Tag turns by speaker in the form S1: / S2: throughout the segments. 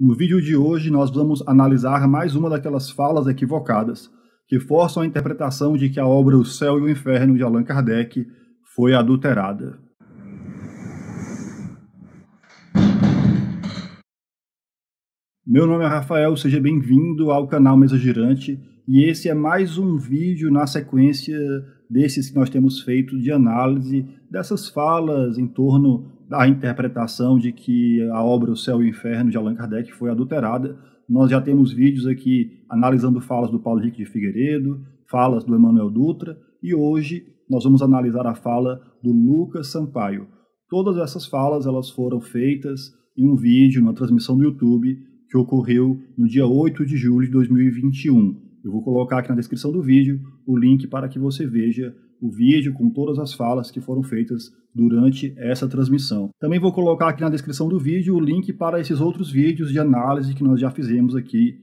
S1: No vídeo de hoje, nós vamos analisar mais uma daquelas falas equivocadas que forçam a interpretação de que a obra O Céu e o Inferno de Allan Kardec foi adulterada. Meu nome é Rafael, seja bem-vindo ao canal Mesa Girante e esse é mais um vídeo na sequência desses que nós temos feito de análise dessas falas em torno a interpretação de que a obra O Céu e o Inferno de Allan Kardec foi adulterada. Nós já temos vídeos aqui analisando falas do Paulo Henrique de Figueiredo, falas do Emmanuel Dutra, e hoje nós vamos analisar a fala do Lucas Sampaio. Todas essas falas elas foram feitas em um vídeo, numa transmissão do YouTube, que ocorreu no dia 8 de julho de 2021. Eu vou colocar aqui na descrição do vídeo o link para que você veja o vídeo com todas as falas que foram feitas durante essa transmissão. Também vou colocar aqui na descrição do vídeo o link para esses outros vídeos de análise que nós já fizemos aqui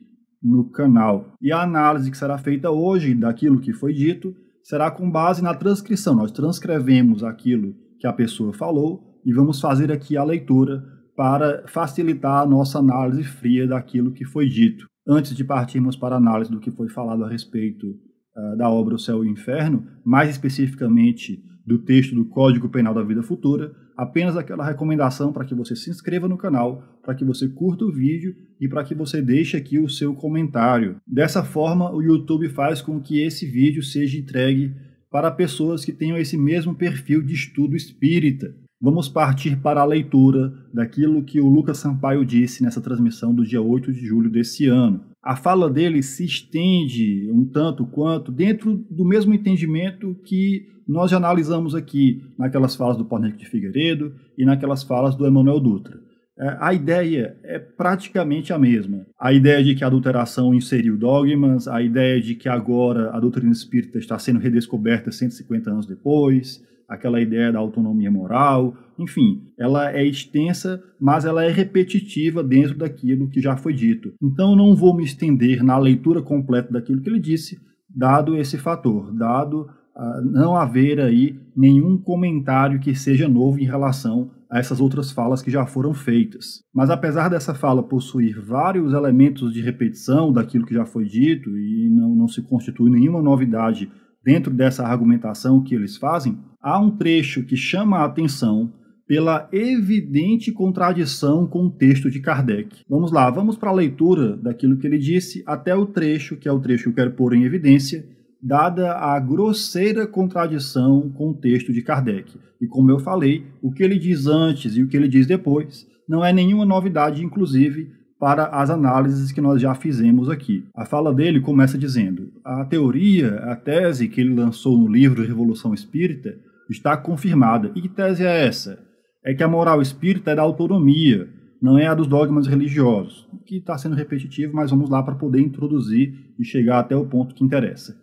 S1: no canal. E a análise que será feita hoje daquilo que foi dito será com base na transcrição. Nós transcrevemos aquilo que a pessoa falou e vamos fazer aqui a leitura para facilitar a nossa análise fria daquilo que foi dito antes de partirmos para a análise do que foi falado a respeito uh, da obra O Céu e o Inferno, mais especificamente do texto do Código Penal da Vida Futura, apenas aquela recomendação para que você se inscreva no canal, para que você curta o vídeo e para que você deixe aqui o seu comentário. Dessa forma, o YouTube faz com que esse vídeo seja entregue para pessoas que tenham esse mesmo perfil de estudo espírita. Vamos partir para a leitura daquilo que o Lucas Sampaio disse nessa transmissão do dia 8 de julho desse ano. A fala dele se estende um tanto quanto dentro do mesmo entendimento que nós já analisamos aqui naquelas falas do Paulo de Figueiredo e naquelas falas do Emanuel Dutra. É, a ideia é praticamente a mesma. A ideia de que a adulteração inseriu dogmas, a ideia de que agora a doutrina espírita está sendo redescoberta 150 anos depois, aquela ideia da autonomia moral, enfim, ela é extensa, mas ela é repetitiva dentro daquilo que já foi dito. Então não vou me estender na leitura completa daquilo que ele disse, dado esse fator, dado ah, não haver aí nenhum comentário que seja novo em relação a essas outras falas que já foram feitas. Mas apesar dessa fala possuir vários elementos de repetição daquilo que já foi dito e não, não se constitui nenhuma novidade dentro dessa argumentação que eles fazem, há um trecho que chama a atenção pela evidente contradição com o texto de Kardec. Vamos lá, vamos para a leitura daquilo que ele disse até o trecho, que é o trecho que eu quero pôr em evidência, dada a grosseira contradição com o texto de Kardec. E como eu falei, o que ele diz antes e o que ele diz depois não é nenhuma novidade, inclusive para as análises que nós já fizemos aqui. A fala dele começa dizendo: a teoria, a tese que ele lançou no livro Revolução Espírita está confirmada. E que tese é essa? É que a moral espírita é da autonomia, não é a dos dogmas religiosos. O que está sendo repetitivo, mas vamos lá para poder introduzir e chegar até o ponto que interessa.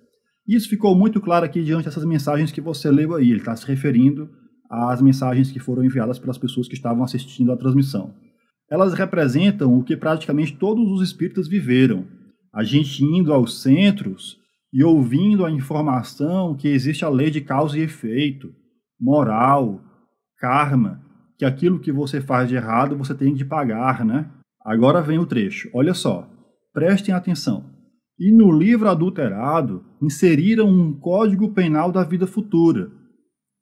S1: Isso ficou muito claro aqui diante dessas mensagens que você leu aí. Ele está se referindo às mensagens que foram enviadas pelas pessoas que estavam assistindo à transmissão elas representam o que praticamente todos os espíritas viveram. A gente indo aos centros e ouvindo a informação que existe a lei de causa e efeito, moral, karma, que aquilo que você faz de errado você tem de pagar, né? Agora vem o trecho. Olha só. Prestem atenção. E no livro adulterado inseriram um código penal da vida futura.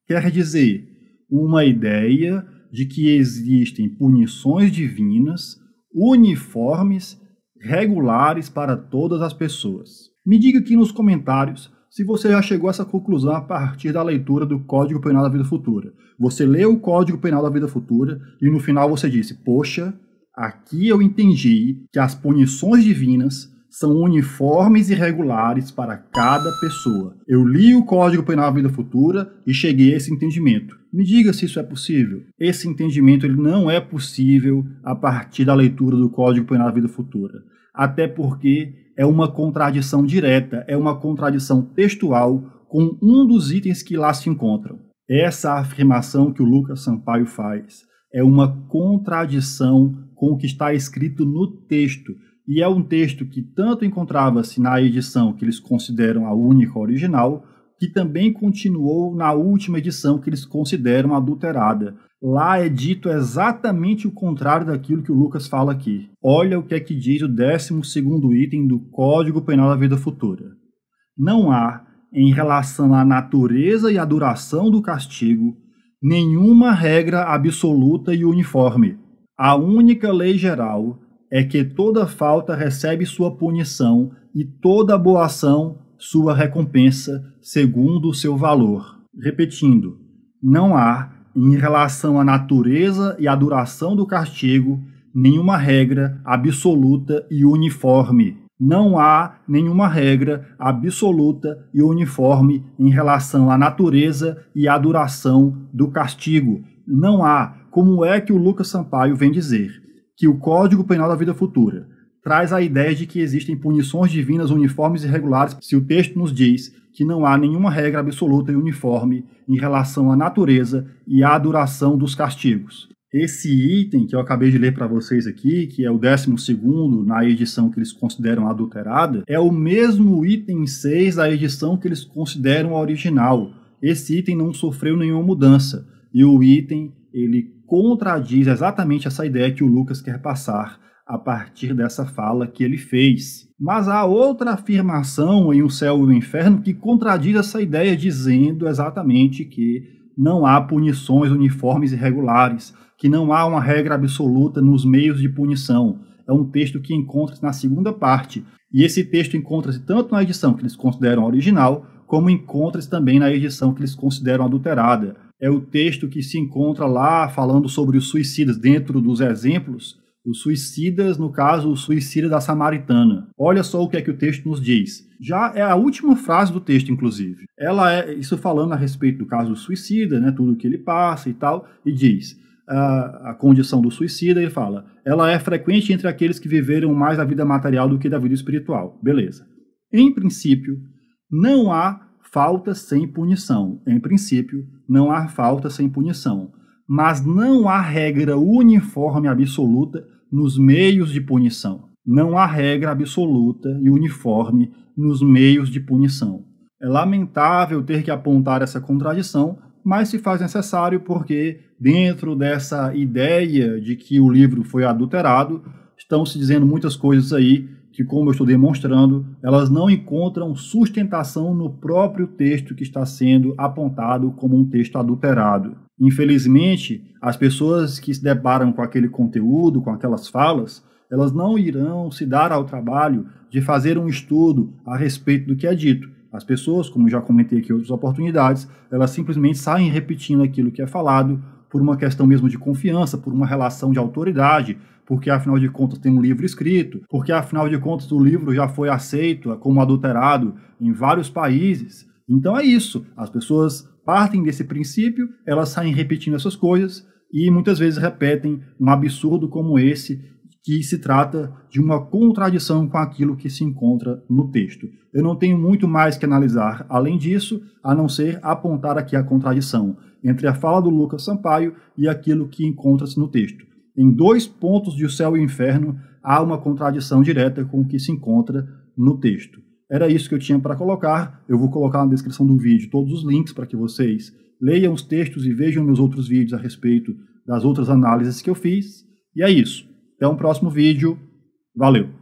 S1: Quer dizer, uma ideia de que existem punições divinas uniformes, regulares para todas as pessoas. Me diga aqui nos comentários se você já chegou a essa conclusão a partir da leitura do Código Penal da Vida Futura. Você leu o Código Penal da Vida Futura e no final você disse: Poxa, aqui eu entendi que as punições divinas são uniformes e regulares para cada pessoa. Eu li o Código Penal Vida Futura e cheguei a esse entendimento. Me diga se isso é possível. Esse entendimento ele não é possível a partir da leitura do Código Penal Vida Futura, até porque é uma contradição direta, é uma contradição textual com um dos itens que lá se encontram. Essa afirmação que o Lucas Sampaio faz é uma contradição com o que está escrito no texto e é um texto que tanto encontrava-se na edição que eles consideram a única original, que também continuou na última edição que eles consideram adulterada. Lá é dito exatamente o contrário daquilo que o Lucas fala aqui. Olha o que é que diz o 12 item do Código Penal da Vida Futura. Não há, em relação à natureza e à duração do castigo, nenhuma regra absoluta e uniforme. A única lei geral é que toda falta recebe sua punição e toda boa ação sua recompensa segundo o seu valor. Repetindo, não há, em relação à natureza e à duração do castigo, nenhuma regra absoluta e uniforme. Não há nenhuma regra absoluta e uniforme em relação à natureza e à duração do castigo. Não há, como é que o Lucas Sampaio vem dizer que o Código Penal da Vida Futura traz a ideia de que existem punições divinas uniformes e regulares se o texto nos diz que não há nenhuma regra absoluta e uniforme em relação à natureza e à duração dos castigos. Esse item que eu acabei de ler para vocês aqui, que é o 12 na edição que eles consideram adulterada, é o mesmo item 6 da edição que eles consideram original. Esse item não sofreu nenhuma mudança. E o item ele contradiz exatamente essa ideia que o Lucas quer passar a partir dessa fala que ele fez. Mas há outra afirmação em O Céu e o Inferno que contradiz essa ideia, dizendo exatamente que não há punições uniformes e regulares, que não há uma regra absoluta nos meios de punição. É um texto que encontra-se na segunda parte. E esse texto encontra-se tanto na edição que eles consideram original, como encontra-se também na edição que eles consideram adulterada é o texto que se encontra lá falando sobre os suicidas, dentro dos exemplos, os suicidas, no caso, o suicida da Samaritana. Olha só o que é que o texto nos diz. Já é a última frase do texto, inclusive. Ela é isso falando a respeito do caso do suicida, né, tudo que ele passa e tal, e diz a, ah, a condição do suicida, ele fala, ela é frequente entre aqueles que viveram mais a vida material do que da vida espiritual. Beleza. Em princípio, não há falta sem punição. Em princípio, não há falta sem punição. Mas não há regra uniforme absoluta nos meios de punição. Não há regra absoluta e uniforme nos meios de punição. É lamentável ter que apontar essa contradição, mas se faz necessário porque, dentro dessa ideia de que o livro foi adulterado, estão se dizendo muitas coisas aí que, como eu estou demonstrando, elas não encontram sustentação no próprio texto que está sendo apontado como um texto adulterado. Infelizmente, as pessoas que se deparam com aquele conteúdo, com aquelas falas, elas não irão se dar ao trabalho de fazer um estudo a respeito do que é dito. As pessoas, como já comentei aqui em outras oportunidades, elas simplesmente saem repetindo aquilo que é falado por uma questão mesmo de confiança, por uma relação de autoridade, porque afinal de contas tem um livro escrito, porque afinal de contas o livro já foi aceito é como adulterado em vários países. Então é isso, as pessoas partem desse princípio, elas saem repetindo essas coisas e muitas vezes repetem um absurdo como esse que se trata de uma contradição com aquilo que se encontra no texto. Eu não tenho muito mais que analisar além disso, a não ser apontar aqui a contradição entre a fala do Lucas Sampaio e aquilo que encontra-se no texto. Em dois pontos de o céu e o inferno há uma contradição direta com o que se encontra no texto. Era isso que eu tinha para colocar. Eu vou colocar na descrição do vídeo todos os links para que vocês leiam os textos e vejam meus outros vídeos a respeito das outras análises que eu fiz. E é isso. Até o próximo vídeo. Valeu!